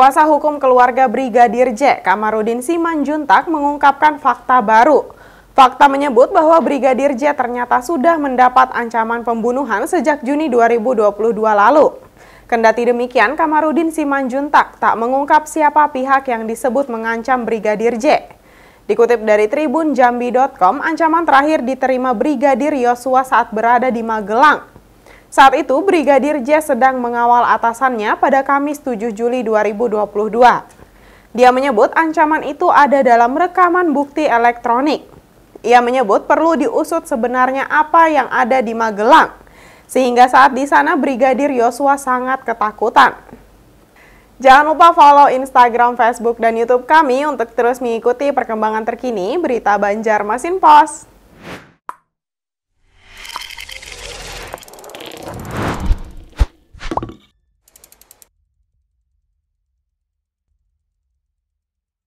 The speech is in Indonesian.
Kuasa hukum keluarga Brigadir J, Kamarudin Simanjuntak mengungkapkan fakta baru. Fakta menyebut bahwa Brigadir J ternyata sudah mendapat ancaman pembunuhan sejak Juni 2022 lalu. Kendati demikian, Kamarudin Simanjuntak tak mengungkap siapa pihak yang disebut mengancam Brigadir J. Dikutip dari tribunjambi.com, ancaman terakhir diterima Brigadir Yosua saat berada di Magelang. Saat itu Brigadir J sedang mengawal atasannya pada Kamis 7 Juli 2022. Dia menyebut ancaman itu ada dalam rekaman bukti elektronik. Ia menyebut perlu diusut sebenarnya apa yang ada di Magelang, sehingga saat di sana Brigadir Yosua sangat ketakutan. Jangan lupa follow Instagram, Facebook, dan YouTube kami untuk terus mengikuti perkembangan terkini berita Banjarmasin Pos.